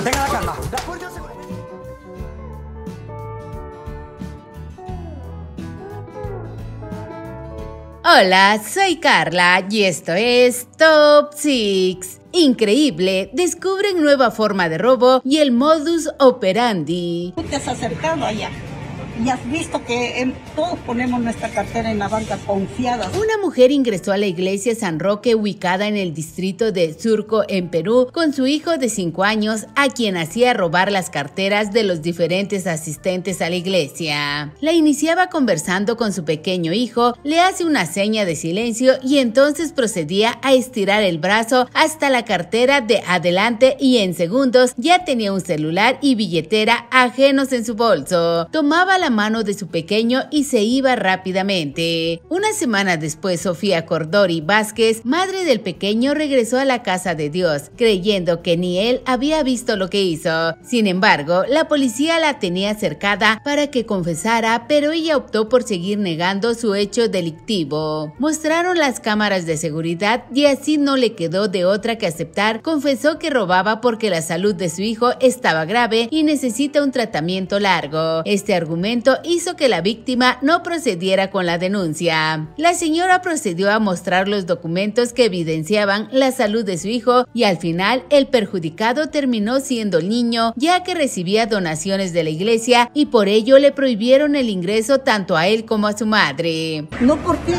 la Hola, soy Carla y esto es Top 6. Increíble, descubren nueva forma de robo y el modus operandi. Te has acercado allá y has visto que en, todos ponemos nuestra cartera en la banca confiada. Una mujer ingresó a la iglesia San Roque ubicada en el distrito de Surco en Perú con su hijo de 5 años a quien hacía robar las carteras de los diferentes asistentes a la iglesia. La iniciaba conversando con su pequeño hijo, le hace una seña de silencio y entonces procedía a estirar el brazo hasta la cartera de adelante y en segundos ya tenía un celular y billetera ajenos en su bolso. Tomaba la mano de su pequeño y se iba rápidamente. Una semana después, Sofía Cordori Vázquez, madre del pequeño, regresó a la casa de Dios, creyendo que ni él había visto lo que hizo. Sin embargo, la policía la tenía cercada para que confesara, pero ella optó por seguir negando su hecho delictivo. Mostraron las cámaras de seguridad y así no le quedó de otra que aceptar. Confesó que robaba porque la salud de su hijo estaba grave y necesita un tratamiento largo. Este argumento hizo que la víctima no procediera con la denuncia. La señora procedió a mostrar los documentos que evidenciaban la salud de su hijo y al final el perjudicado terminó siendo el niño ya que recibía donaciones de la iglesia y por ello le prohibieron el ingreso tanto a él como a su madre. No por ti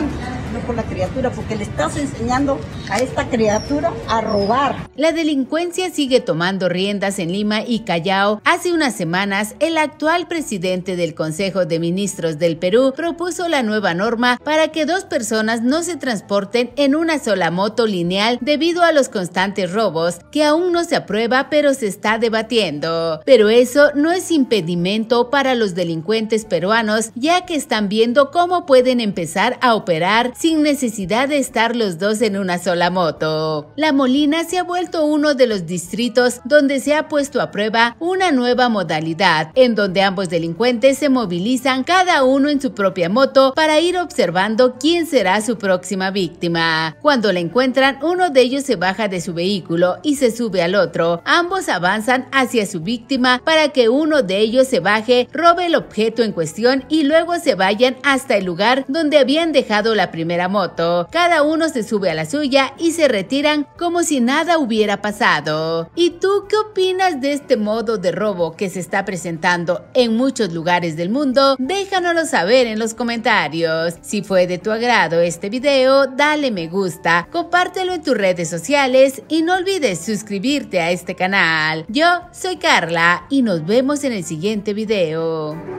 la criatura porque le estás enseñando a esta criatura a robar. La delincuencia sigue tomando riendas en Lima y Callao. Hace unas semanas, el actual presidente del Consejo de Ministros del Perú propuso la nueva norma para que dos personas no se transporten en una sola moto lineal debido a los constantes robos, que aún no se aprueba pero se está debatiendo. Pero eso no es impedimento para los delincuentes peruanos, ya que están viendo cómo pueden empezar a operar sin necesidad de estar los dos en una sola moto. La Molina se ha vuelto uno de los distritos donde se ha puesto a prueba una nueva modalidad, en donde ambos delincuentes se movilizan cada uno en su propia moto para ir observando quién será su próxima víctima. Cuando la encuentran, uno de ellos se baja de su vehículo y se sube al otro. Ambos avanzan hacia su víctima para que uno de ellos se baje, robe el objeto en cuestión y luego se vayan hasta el lugar donde habían dejado la primera la moto. Cada uno se sube a la suya y se retiran como si nada hubiera pasado. ¿Y tú qué opinas de este modo de robo que se está presentando en muchos lugares del mundo? Déjanoslo saber en los comentarios. Si fue de tu agrado este video, dale me gusta, compártelo en tus redes sociales y no olvides suscribirte a este canal. Yo soy Carla y nos vemos en el siguiente video.